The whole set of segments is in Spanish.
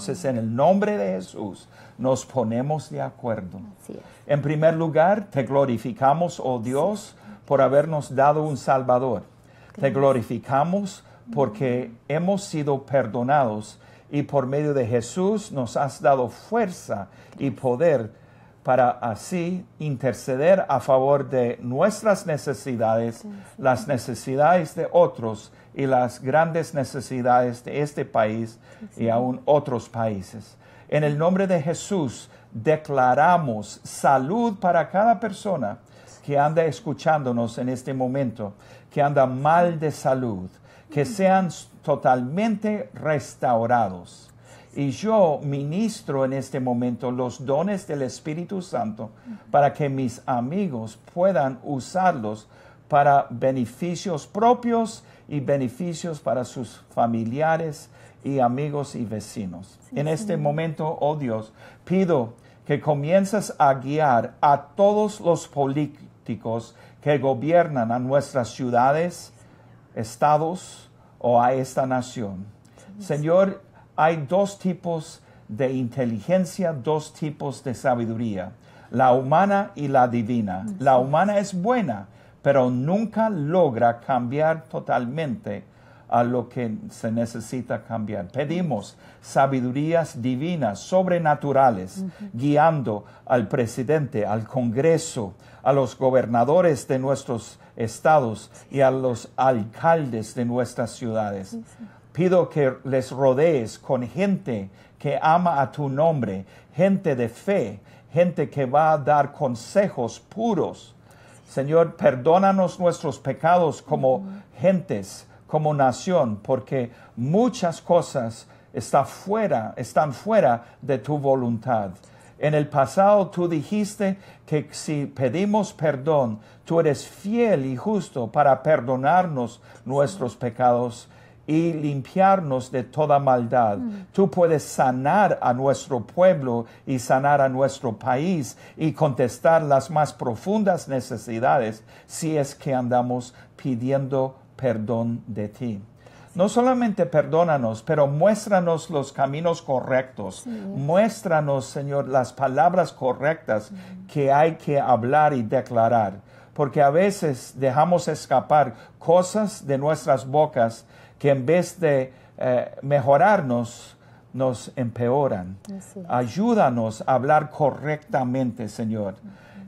Entonces, en el nombre de Jesús, nos ponemos de acuerdo. En primer lugar, te glorificamos, oh Dios, por habernos dado un Salvador. Te glorificamos porque hemos sido perdonados y por medio de Jesús nos has dado fuerza y poder para así interceder a favor de nuestras necesidades, las necesidades de otros y las grandes necesidades de este país y aún otros países. En el nombre de Jesús declaramos salud para cada persona que anda escuchándonos en este momento, que anda mal de salud, que sean totalmente restaurados. Y yo ministro en este momento los dones del Espíritu Santo para que mis amigos puedan usarlos para beneficios propios y beneficios para sus familiares y amigos y vecinos. en este momento, oh Dios, pido que comiences a guiar a todos los políticos que gobiernan a nuestras ciudades, estados o a esta nación. Señor, hay dos tipos de inteligencia, dos tipos de sabiduría, la humana y la divina. La humana es buena, pero nunca logra cambiar totalmente a lo que se necesita cambiar. Pedimos sabidurías divinas, sobrenaturales, guiando al presidente, al Congreso, a los gobernadores de nuestros estados y a los alcaldes de nuestras ciudades. Pido que les rodees con gente que ama a tu nombre, gente de fe, gente que va a dar consejos puros. Señor, perdónanos nuestros pecados como gentes como nación, porque muchas cosas está fuera, están fuera de tu voluntad. En el pasado tú dijiste que si pedimos perdón, tú eres fiel y justo para perdonarnos nuestros pecados y limpiarnos de toda maldad. Mm. Tú puedes sanar a nuestro pueblo y sanar a nuestro país y contestar las más profundas necesidades si es que andamos pidiendo perdón de ti. No solamente perdónanos, pero muéstranos los caminos correctos. Muéstranos, Señor, las palabras correctas que hay que hablar y declarar. Porque a veces dejamos escapar cosas de nuestras bocas que en vez de eh, mejorarnos, nos empeoran. Ayúdanos a hablar correctamente, Señor.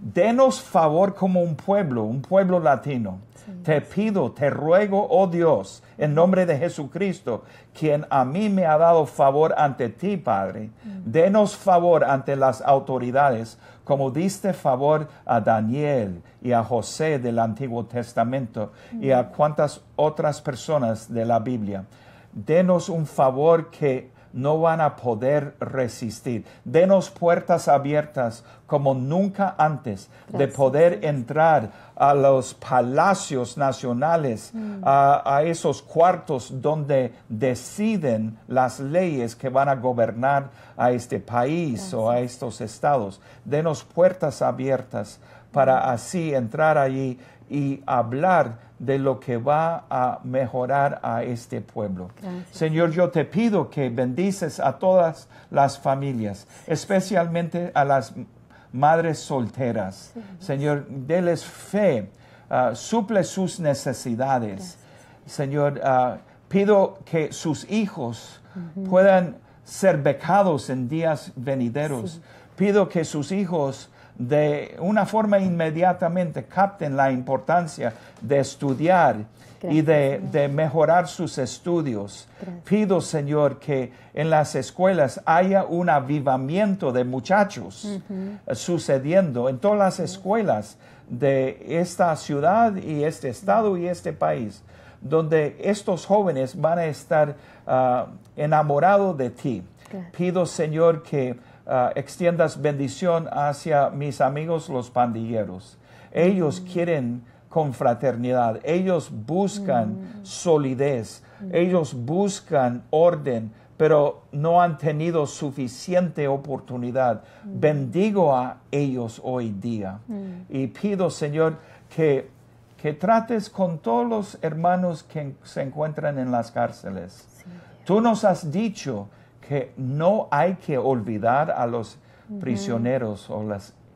Denos favor como un pueblo, un pueblo latino te pido, te ruego, oh Dios, en nombre de Jesucristo, quien a mí me ha dado favor ante ti, Padre. Mm. Denos favor ante las autoridades, como diste favor a Daniel y a José del Antiguo Testamento y a mm. cuantas otras personas de la Biblia. Denos un favor que no van a poder resistir. Denos puertas abiertas como nunca antes de poder entrar a los palacios nacionales, mm. a, esos cuartos donde deciden las leyes que van a gobernar a este país o a estos estados. Denos puertas abiertas para mm. así entrar allí y hablar de lo que va a mejorar a este pueblo. Señor, yo te pido que bendices a todas las familias, especialmente a las madres solteras. Señor, déles fe, ah, suple sus necesidades. Señor, ah, pido que sus hijos puedan ser becados en días venideros. Pido que sus hijos de una forma inmediatamente capten la importancia de estudiar y de, mejorar sus estudios. Pido, Señor, que en las escuelas haya un avivamiento de muchachos sucediendo en todas las escuelas de esta ciudad y este estado y este país, donde estos jóvenes van a estar ah, enamorados de ti. Pido, Señor, que Ah, extiendas bendición hacia mis amigos los pandilleros. Ellos mm. quieren confraternidad, ellos buscan mm. solidez, mm. ellos buscan orden, pero no han tenido suficiente oportunidad. Bendigo a ellos hoy día y pido, Señor, que que trates con todos los hermanos que se encuentran en las cárceles. Tú nos has dicho que no hay que olvidar a los prisioneros o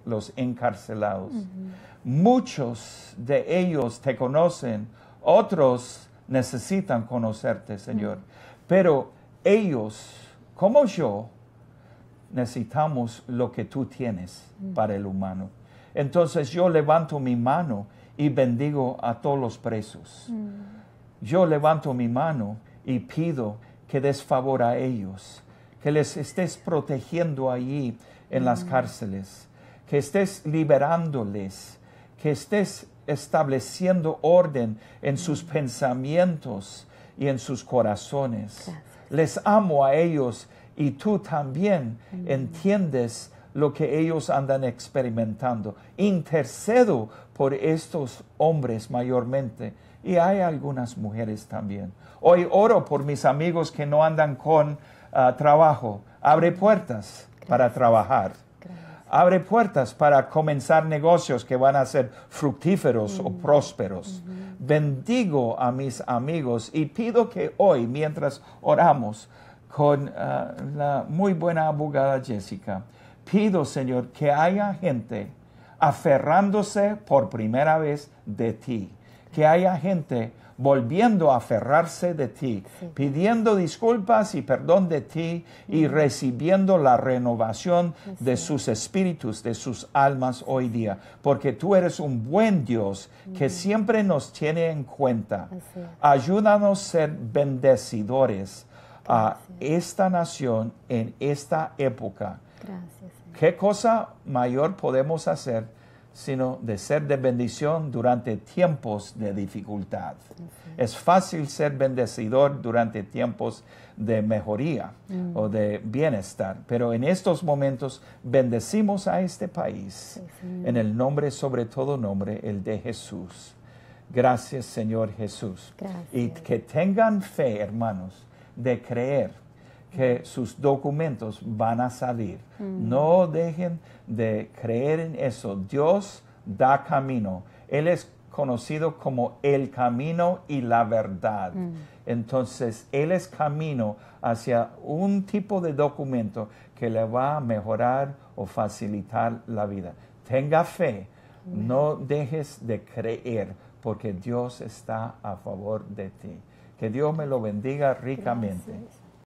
los encarcelados. Muchos de ellos te conocen, otros necesitan conocerte, Señor. Pero ellos, como yo, necesitamos lo que tú tienes para el humano. Entonces yo levanto mi mano y bendigo a todos los presos. Yo levanto mi mano y pido que des favor a ellos, que les estés protegiendo allí en las mm. cárceles, que estés liberándoles, que estés estableciendo orden en sus mm. pensamientos y en sus corazones. Les amo a ellos y tú también mm. entiendes lo que ellos andan experimentando. Intercedo por estos hombres mayormente y hay algunas mujeres también. Hoy oro por mis amigos que no andan con trabajo, abre puertas para trabajar. Abre puertas para comenzar negocios que van a ser fructíferos o mm, prósperos. Bendigo a mis amigos y pido que hoy, mientras oramos con ah, la muy buena abogada Jessica, pido, Señor, que haya gente aferrándose por primera vez de ti que haya gente volviendo a aferrarse de ti, pidiendo disculpas y perdón de ti y recibiendo la renovación de sus espíritus, de sus almas hoy día, porque tú eres un buen Dios que siempre nos tiene en cuenta. Ayúdanos a ser bendecidores a esta nación en esta época. ¿Qué cosa mayor podemos hacer? sino de ser de bendición durante tiempos de dificultad. Es fácil ser bendecidor durante tiempos de mejoría mm. o de bienestar, pero en estos momentos bendecimos a este país en el nombre, sobre todo nombre, el de Jesús. Gracias Señor Jesús. Y que tengan fe, hermanos, de creer que sus documentos van a salir. Mm. No dejen de creer en eso. Dios da camino. Él es conocido como el camino y la verdad. Mm. Entonces, Él es camino hacia un tipo de documento que le va a mejorar o facilitar la vida. Tenga fe, no dejes de creer, porque Dios está a favor de ti. Que Dios me lo bendiga ricamente.